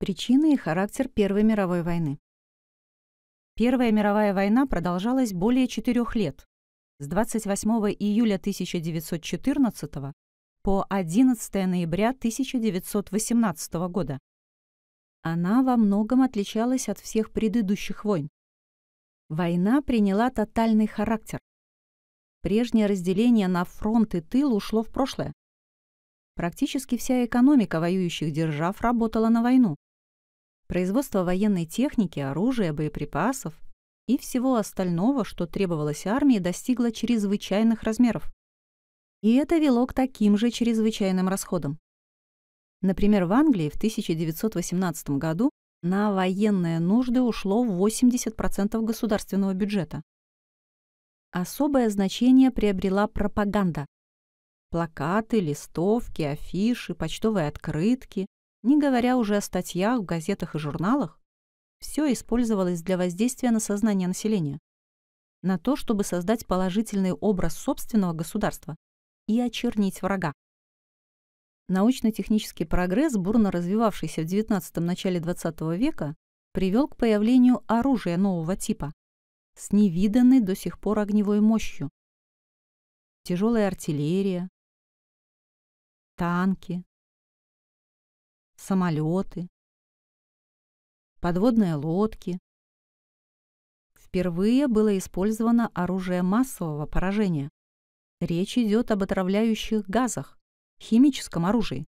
Причины и характер Первой мировой войны. Первая мировая война продолжалась более четырех лет, с 28 июля 1914 по 11 ноября 1918 года. Она во многом отличалась от всех предыдущих войн. Война приняла тотальный характер. Прежнее разделение на фронт и тыл ушло в прошлое. Практически вся экономика воюющих держав работала на войну производство военной техники, оружия, боеприпасов и всего остального, что требовалось армии, достигло чрезвычайных размеров. И это вело к таким же чрезвычайным расходам. Например, в Англии в 1918 году на военные нужды ушло 80% государственного бюджета. Особое значение приобрела пропаганда. Плакаты, листовки, афиши, почтовые открытки, не говоря уже о статьях в газетах и журналах, все использовалось для воздействия на сознание населения, на то, чтобы создать положительный образ собственного государства и очернить врага. Научно-технический прогресс, бурно развивавшийся в XIX начале XX века, привел к появлению оружия нового типа с невиданной до сих пор огневой мощью. Тяжелая артиллерия, танки, самолеты, подводные лодки. Впервые было использовано оружие массового поражения. Речь идет об отравляющих газах, химическом оружии.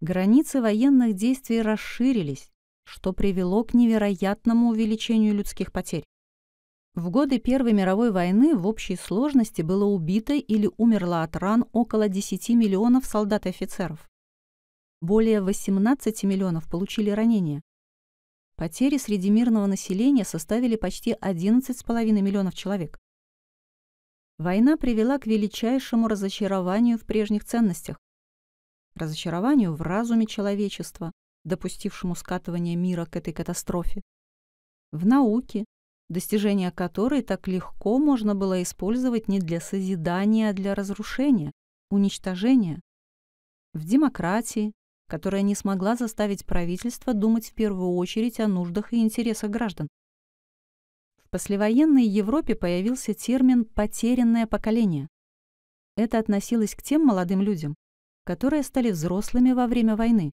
Границы военных действий расширились, что привело к невероятному увеличению людских потерь. В годы Первой мировой войны в общей сложности было убито или умерло от ран около 10 миллионов солдат и офицеров. Более 18 миллионов получили ранения. Потери среди мирного населения составили почти 11,5 миллионов человек. Война привела к величайшему разочарованию в прежних ценностях. Разочарованию в разуме человечества, допустившему скатывание мира к этой катастрофе. В науке, достижения которой так легко можно было использовать не для созидания, а для разрушения, уничтожения. В демократии, которая не смогла заставить правительство думать в первую очередь о нуждах и интересах граждан. В послевоенной Европе появился термин «потерянное поколение». Это относилось к тем молодым людям, которые стали взрослыми во время войны,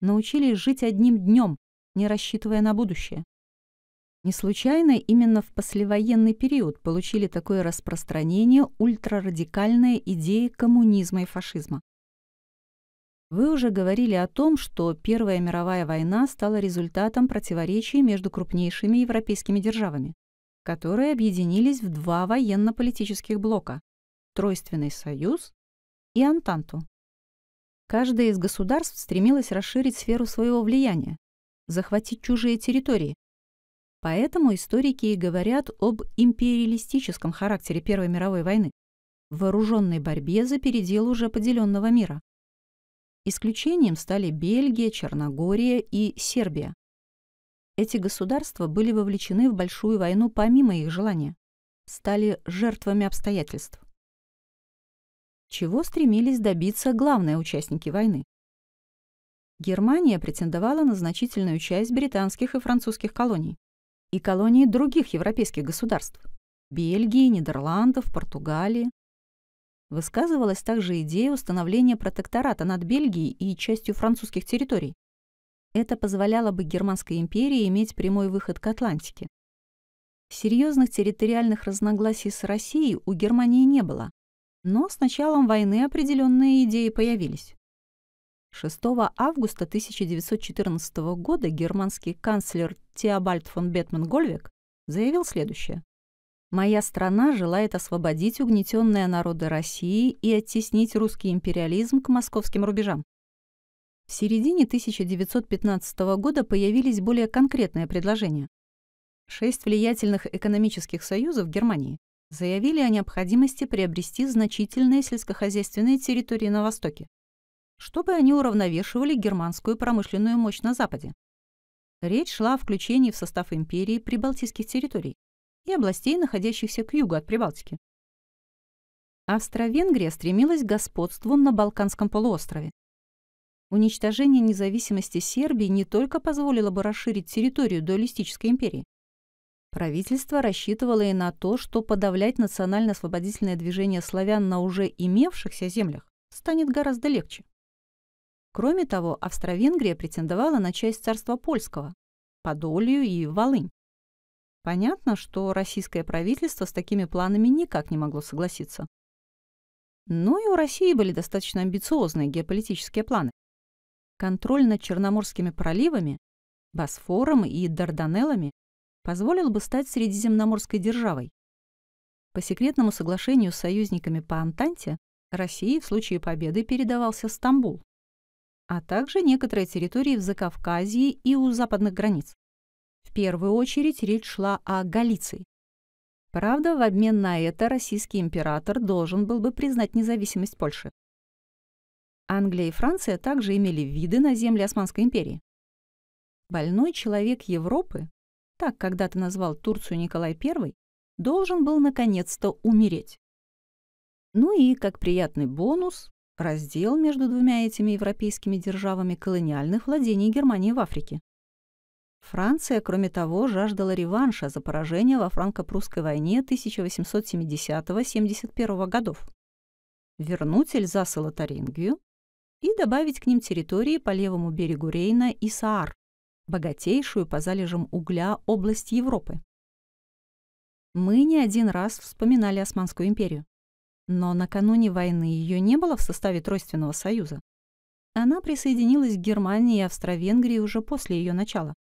научились жить одним днем, не рассчитывая на будущее. Не случайно именно в послевоенный период получили такое распространение ультрарадикальные идеи коммунизма и фашизма. Вы уже говорили о том, что Первая мировая война стала результатом противоречий между крупнейшими европейскими державами, которые объединились в два военно-политических блока – Тройственный союз и Антанту. Каждое из государств стремилось расширить сферу своего влияния, захватить чужие территории. Поэтому историки и говорят об империалистическом характере Первой мировой войны, вооруженной борьбе за передел уже поделенного мира. Исключением стали Бельгия, Черногория и Сербия. Эти государства были вовлечены в большую войну помимо их желания, стали жертвами обстоятельств. Чего стремились добиться главные участники войны? Германия претендовала на значительную часть британских и французских колоний и колонии других европейских государств – Бельгии, Нидерландов, Португалии. Высказывалась также идея установления протектората над Бельгией и частью французских территорий. Это позволяло бы Германской империи иметь прямой выход к Атлантике. Серьезных территориальных разногласий с Россией у Германии не было, но с началом войны определенные идеи появились. 6 августа 1914 года германский канцлер Теобальд фон Бетман-Гольвек заявил следующее. Моя страна желает освободить угнетенные народы России и оттеснить русский империализм к московским рубежам. В середине 1915 года появились более конкретные предложения. Шесть влиятельных экономических союзов Германии заявили о необходимости приобрести значительные сельскохозяйственные территории на Востоке, чтобы они уравновешивали германскую промышленную мощь на Западе. Речь шла о включении в состав империи прибалтийских территорий и областей, находящихся к югу от Прибалтики. Австро-Венгрия стремилась к господству на Балканском полуострове. Уничтожение независимости Сербии не только позволило бы расширить территорию дуалистической империи. Правительство рассчитывало и на то, что подавлять национально-освободительное движение славян на уже имевшихся землях станет гораздо легче. Кроме того, Австро-Венгрия претендовала на часть царства польского – Подолью и Волынь. Понятно, что российское правительство с такими планами никак не могло согласиться. Но и у России были достаточно амбициозные геополитические планы. Контроль над Черноморскими проливами, Босфором и Дарданеллами позволил бы стать средиземноморской державой. По секретному соглашению с союзниками по Антанте России в случае победы передавался Стамбул, а также некоторые территории в Закавказье и у западных границ первую очередь речь шла о Галиции. Правда, в обмен на это российский император должен был бы признать независимость Польши. Англия и Франция также имели виды на земли Османской империи. Больной человек Европы, так когда-то назвал Турцию Николай I, должен был наконец-то умереть. Ну и, как приятный бонус, раздел между двумя этими европейскими державами колониальных владений Германии в Африке. Франция, кроме того, жаждала реванша за поражение во франко-прусской войне 1870-71 годов, вернуть Эльзас и Лотарингию и добавить к ним территории по левому берегу Рейна и Саар, богатейшую по залежам угля область Европы. Мы не один раз вспоминали Османскую империю. Но накануне войны ее не было в составе Тройственного союза. Она присоединилась к Германии и Австро-Венгрии уже после ее начала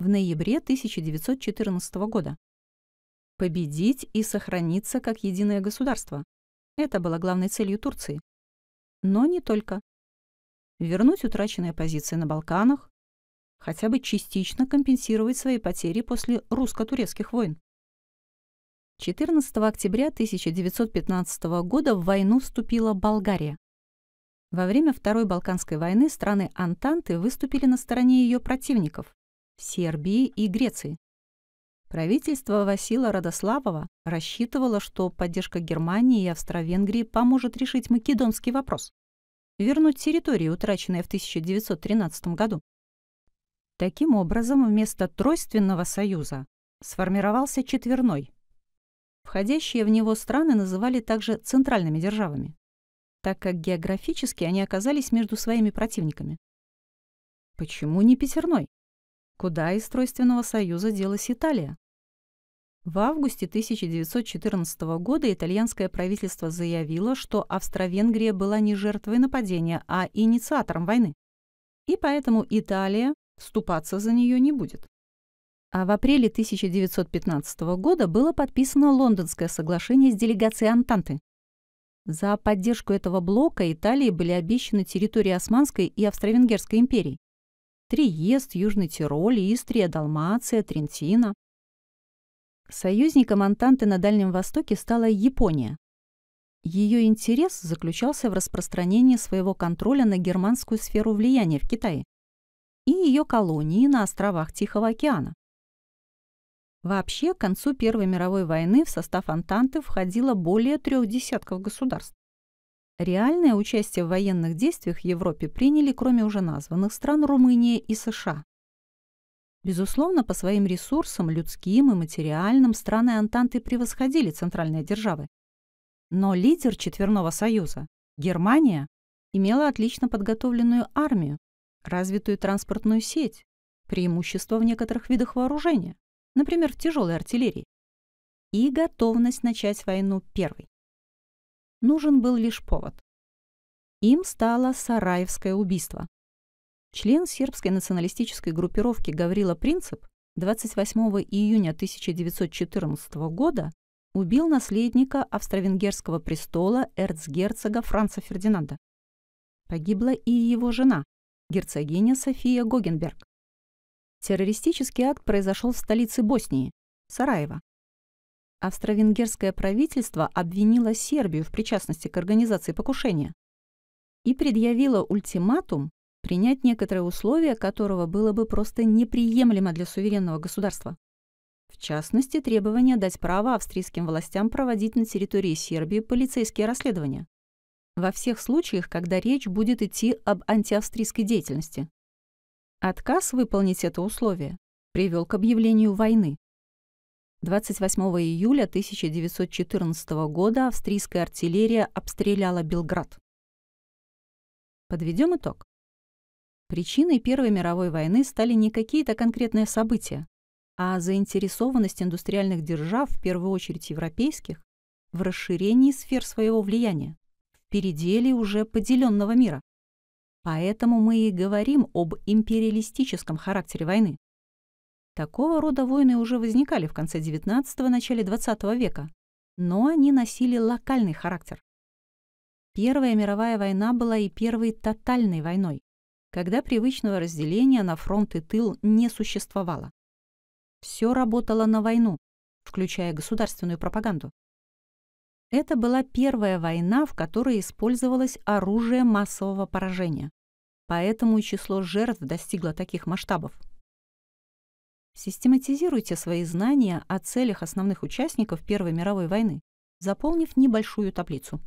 в ноябре 1914 года. Победить и сохраниться как единое государство. Это было главной целью Турции. Но не только. Вернуть утраченные позиции на Балканах, хотя бы частично компенсировать свои потери после русско-турецких войн. 14 октября 1915 года в войну вступила Болгария. Во время Второй Балканской войны страны Антанты выступили на стороне ее противников Сербии и Греции. Правительство Васила Радославова рассчитывало, что поддержка Германии и Австро-Венгрии поможет решить македонский вопрос, вернуть территории, утраченные в 1913 году. Таким образом, вместо тройственного союза сформировался четверной. Входящие в него страны называли также центральными державами, так как географически они оказались между своими противниками. Почему не пятерной? Куда из Тройственного союза делась Италия? В августе 1914 года итальянское правительство заявило, что Австро-Венгрия была не жертвой нападения, а инициатором войны. И поэтому Италия вступаться за нее не будет. А в апреле 1915 года было подписано Лондонское соглашение с делегацией Антанты. За поддержку этого блока Италии были обещаны территории Османской и Австро-Венгерской империй. Триест, Южный Тироль, Истрия, Далмация, Трентина. Союзником Антанты на Дальнем Востоке стала Япония. Ее интерес заключался в распространении своего контроля на германскую сферу влияния в Китае и ее колонии на островах Тихого океана. Вообще, к концу Первой мировой войны в состав Антанты входило более трех десятков государств. Реальное участие в военных действиях в Европе приняли, кроме уже названных стран, Румыния и США. Безусловно, по своим ресурсам, людским и материальным, страны Антанты превосходили центральные державы. Но лидер Четверного Союза, Германия, имела отлично подготовленную армию, развитую транспортную сеть, преимущество в некоторых видах вооружения, например, в тяжелой артиллерии, и готовность начать войну первой. Нужен был лишь повод. Им стало Сараевское убийство. Член сербской националистической группировки Гаврила Принцип 28 июня 1914 года убил наследника австро-венгерского престола эрцгерцога Франца Фердинанда. Погибла и его жена, герцогиня София Гогенберг. Террористический акт произошел в столице Боснии, Сараево, Австро-венгерское правительство обвинило Сербию в причастности к организации покушения и предъявило ультиматум принять некоторые условия которого было бы просто неприемлемо для суверенного государства. В частности, требование дать право австрийским властям проводить на территории Сербии полицейские расследования. Во всех случаях, когда речь будет идти об антиавстрийской деятельности. Отказ выполнить это условие привел к объявлению войны, 28 июля 1914 года австрийская артиллерия обстреляла Белград. Подведем итог. Причиной Первой мировой войны стали не какие-то конкретные события, а заинтересованность индустриальных держав, в первую очередь европейских, в расширении сфер своего влияния, в переделе уже поделенного мира. Поэтому мы и говорим об империалистическом характере войны. Такого рода войны уже возникали в конце XIX – начале XX века, но они носили локальный характер. Первая мировая война была и первой тотальной войной, когда привычного разделения на фронт и тыл не существовало. Все работало на войну, включая государственную пропаганду. Это была первая война, в которой использовалось оружие массового поражения. Поэтому и число жертв достигло таких масштабов – Систематизируйте свои знания о целях основных участников Первой мировой войны, заполнив небольшую таблицу.